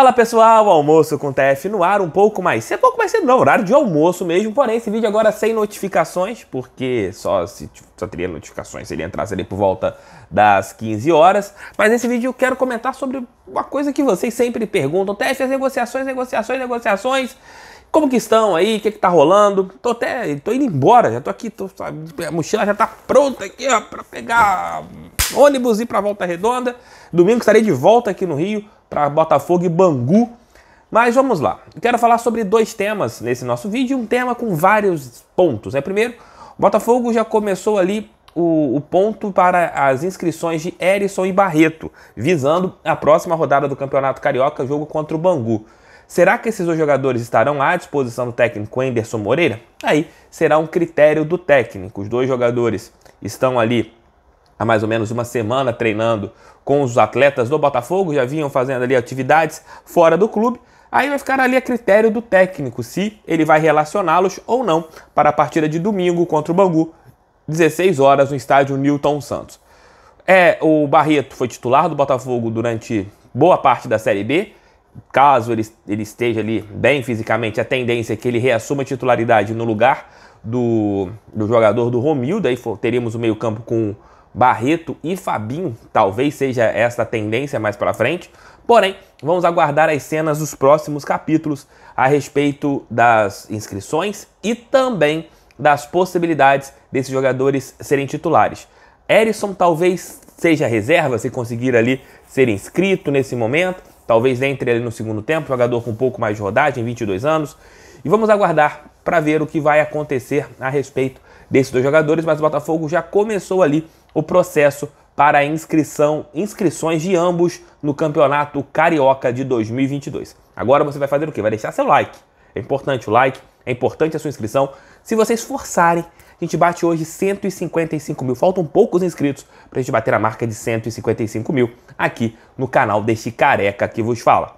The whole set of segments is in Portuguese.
Fala pessoal, almoço com TF no ar um pouco mais cedo, um pouco mais cedo não, horário de almoço mesmo, porém esse vídeo agora sem notificações, porque só, se, só teria notificações se ele entrasse ali por volta das 15 horas, mas nesse vídeo eu quero comentar sobre uma coisa que vocês sempre perguntam, TF, as negociações, negociações, negociações, como que estão aí, o que que tá rolando, tô até, tô indo embora, já tô aqui, tô, sabe, a mochila já tá pronta aqui ó, pra pegar ônibus e ir pra Volta Redonda, domingo estarei de volta aqui no Rio, para Botafogo e Bangu. Mas vamos lá. Eu quero falar sobre dois temas nesse nosso vídeo, um tema com vários pontos. Né? Primeiro, o Botafogo já começou ali o, o, ponto para as inscrições de Erisson e Barreto, visando a próxima rodada do Campeonato Carioca, jogo contra o Bangu. Será que esses dois jogadores estarão à disposição do técnico Anderson Moreira? Aí será um critério do técnico. Os dois jogadores estão ali há mais ou menos uma semana treinando com os atletas do Botafogo, já vinham fazendo ali atividades fora do clube. Aí vai ficar ali a critério do técnico se ele vai relacioná-los ou não para a partida de domingo contra o Bangu, 16 horas no estádio Newton Santos. É, o Barreto foi titular do Botafogo durante boa parte da Série B. Caso ele, ele esteja ali bem fisicamente, a tendência é que ele reassuma a titularidade no lugar do, do jogador do Romildo. Aí teríamos o meio-campo com Barreto e Fabinho. Talvez seja esta a tendência mais para frente. Porém, vamos aguardar as cenas dos próximos capítulos a respeito das inscrições e também das possibilidades desses jogadores serem titulares. Erisson talvez seja reserva se conseguir ali ser inscrito nesse momento, talvez entre ali no segundo tempo, jogador com um pouco mais de rodagem, 22 anos. E vamos aguardar para ver o que vai acontecer a respeito desses dois jogadores, mas o Botafogo já começou ali o processo para inscrição, inscrições de ambos no Campeonato Carioca de 2022. Agora você vai fazer o quê? Vai deixar seu like. É importante o like, é importante a sua inscrição. Se vocês forçarem, a gente bate hoje 155 mil. Faltam poucos inscritos para a gente bater a marca de 155 mil aqui no canal deste careca que vos fala.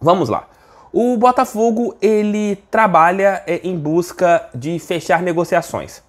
Vamos lá. O Botafogo ele trabalha é, em busca de fechar negociações.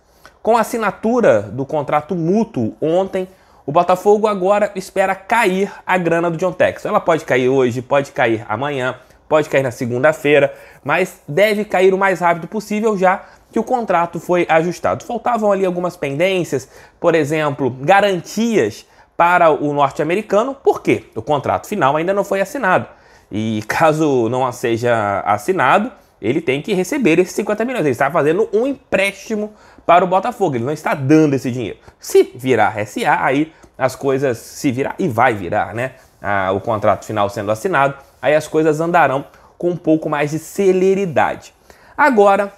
Com a assinatura do contrato mútuo ontem, o Botafogo agora espera cair a grana do John Tex. Ela pode cair hoje, pode cair amanhã, pode cair na segunda-feira, mas deve cair o mais rápido possível já que o contrato foi ajustado. Faltavam ali algumas pendências, por exemplo, garantias para o norte-americano, porque o contrato final ainda não foi assinado. E caso não seja assinado, ele tem que receber esses 50 milhões. Ele está fazendo um empréstimo para o Botafogo. Ele não está dando esse dinheiro. Se virar SA, aí as coisas se virar e vai virar, né? Ah, o contrato final sendo assinado, aí as coisas andarão com um pouco mais de celeridade. Agora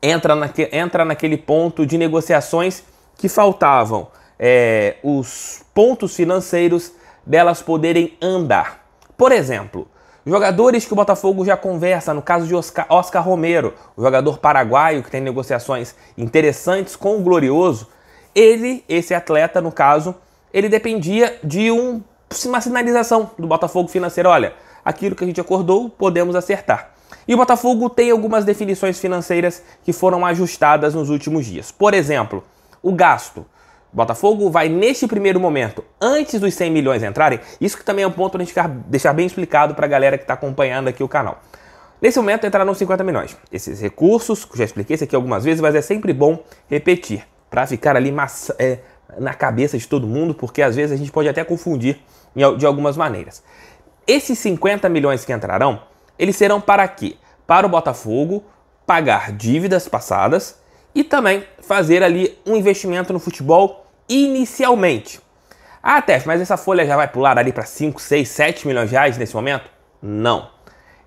entra, naque, entra naquele ponto de negociações que faltavam é, os pontos financeiros delas poderem andar. Por exemplo, Jogadores que o Botafogo já conversa, no caso de Oscar, Oscar Romero, o jogador paraguaio que tem negociações interessantes com o Glorioso, ele, esse atleta no caso, ele dependia de um, uma sinalização do Botafogo financeiro. Olha, aquilo que a gente acordou, podemos acertar. E o Botafogo tem algumas definições financeiras que foram ajustadas nos últimos dias. Por exemplo, o gasto. Botafogo vai, neste primeiro momento, antes dos 100 milhões entrarem, isso que também é um ponto para a gente ficar, deixar bem explicado para a galera que está acompanhando aqui o canal. Nesse momento entrarão 50 milhões. Esses recursos, já expliquei isso aqui algumas vezes, mas é sempre bom repetir, para ficar ali massa, é, na cabeça de todo mundo, porque às vezes a gente pode até confundir de algumas maneiras. Esses 50 milhões que entrarão, eles serão para quê? Para o Botafogo pagar dívidas passadas e também fazer ali um investimento no futebol inicialmente. Ah, Tef, mas essa folha já vai pular ali para 5, 6, 7 milhões de reais nesse momento? Não.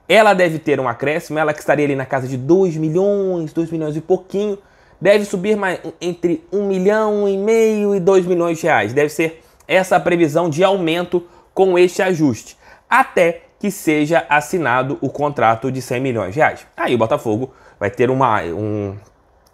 Ela deve ter um acréscimo, ela que estaria ali na casa de 2 milhões, 2 milhões e pouquinho, deve subir mais, entre 1 milhão e meio e 2 milhões de reais. Deve ser essa a previsão de aumento com este ajuste, até que seja assinado o contrato de 100 milhões de reais. Aí o Botafogo vai ter uma, um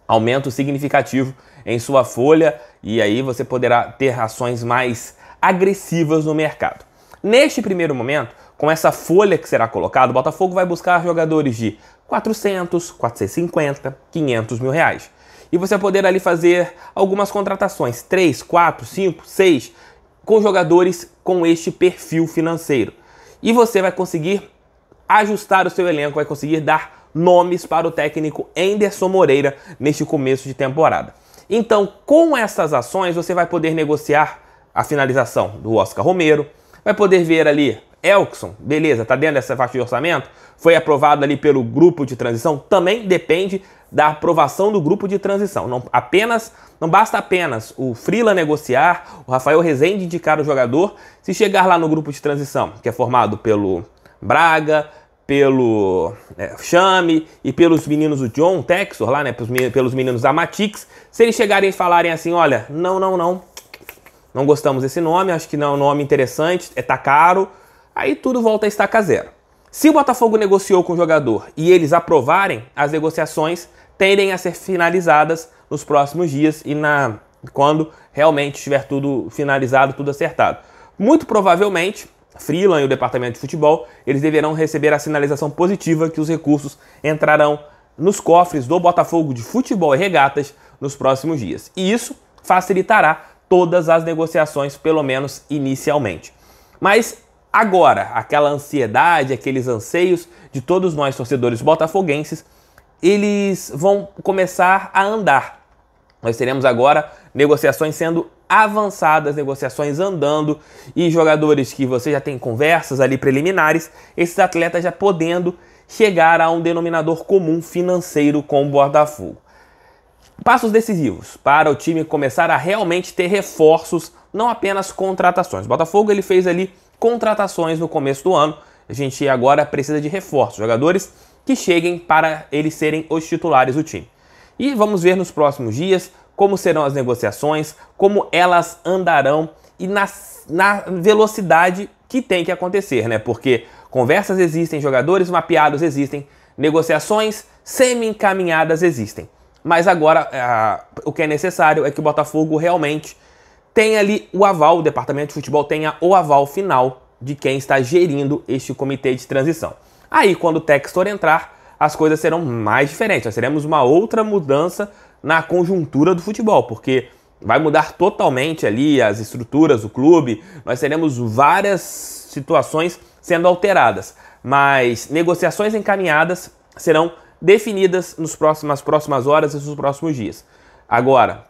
aumento significativo em sua folha e aí você poderá ter ações mais agressivas no mercado. Neste primeiro momento, com essa folha que será colocada, o Botafogo vai buscar jogadores de 400, 450, 500 mil reais. E você poderá ali fazer algumas contratações, 3, 4, 5, 6, com jogadores com este perfil financeiro. E você vai conseguir ajustar o seu elenco, vai conseguir dar nomes para o técnico Enderson Moreira neste começo de temporada. Então, com essas ações, você vai poder negociar a finalização do Oscar Romero, vai poder ver ali Elkson, beleza, tá dentro dessa faixa de orçamento, foi aprovado ali pelo grupo de transição, também depende da aprovação do grupo de transição. Não apenas, não basta apenas o Frila negociar, o Rafael Rezende indicar o jogador, se chegar lá no grupo de transição, que é formado pelo Braga, pelo é, né, Chame e pelos meninos do John Texor lá, né, pelos meninos da Matix, se eles chegarem e falarem assim, olha, não, não, não, não gostamos desse nome, acho que não é um nome interessante, é tá caro, aí tudo volta a estaca zero. Se o Botafogo negociou com o jogador e eles aprovarem, as negociações tendem a ser finalizadas nos próximos dias e na quando realmente estiver tudo finalizado, tudo acertado. Muito provavelmente Freeland e o departamento de futebol, eles deverão receber a sinalização positiva que os recursos entrarão nos cofres do Botafogo de Futebol e Regatas nos próximos dias. E isso facilitará todas as negociações, pelo menos inicialmente. Mas agora, aquela ansiedade, aqueles anseios de todos nós torcedores botafoguenses, eles vão começar a andar. Nós teremos agora negociações sendo avançadas, negociações andando e jogadores que você já tem conversas ali preliminares, esses atletas já podendo chegar a um denominador comum financeiro com o Botafogo. Passos decisivos para o time começar a realmente ter reforços, não apenas contratações. O Botafogo ele fez ali contratações no começo do ano. A gente agora precisa de reforços, jogadores que cheguem para eles serem os titulares do time. E vamos ver nos próximos dias como serão as negociações, como elas andarão e na, na velocidade que tem que acontecer, né? Porque conversas existem, jogadores mapeados existem, negociações semi-encaminhadas existem. Mas agora a, o que é necessário é que o Botafogo realmente tenha ali o aval, o departamento de futebol tenha o aval final de quem está gerindo este comitê de transição. Aí, quando o Textor entrar, as coisas serão mais diferentes. Nós teremos uma outra mudança na conjuntura do futebol, porque vai mudar totalmente ali as estruturas o clube, nós teremos várias situações sendo alteradas, mas negociações encaminhadas serão definidas nos próximas nas próximas horas e nos próximos dias. Agora,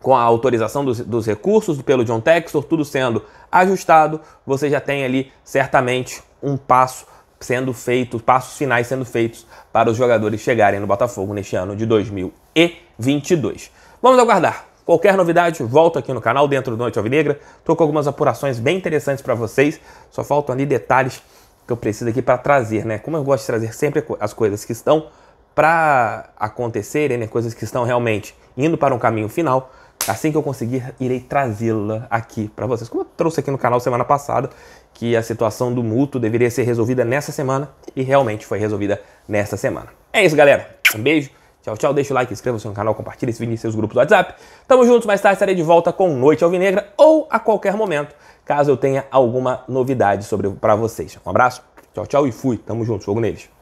com a autorização dos, dos, recursos pelo John Textor, tudo sendo ajustado, você já tem ali certamente um passo sendo feito, passos finais sendo feitos para os jogadores chegarem no Botafogo neste ano de 2000 e 22. Vamos aguardar. Qualquer novidade, volto aqui no canal dentro do Noite Alvinegra. Estou com algumas apurações bem interessantes para vocês. Só faltam ali detalhes que eu preciso aqui para trazer, né? Como eu gosto de trazer sempre as coisas que estão para acontecerem, né? Coisas que estão realmente indo para um caminho final. Assim que eu conseguir, irei trazê-la aqui para vocês. Como eu trouxe aqui no canal semana passada, que a situação do mútuo deveria ser resolvida nessa semana e realmente foi resolvida nesta semana. É isso, galera. Um beijo. Tchau, tchau. Deixa o like, inscreva-se no canal, compartilhe esse vídeo em seus grupos do WhatsApp. Tamo juntos, mais tarde estarei de volta com Noite Alvinegra ou a qualquer momento, caso eu tenha alguma novidade sobre para vocês. Um abraço, tchau, tchau e fui. Tamo junto, fogo neles.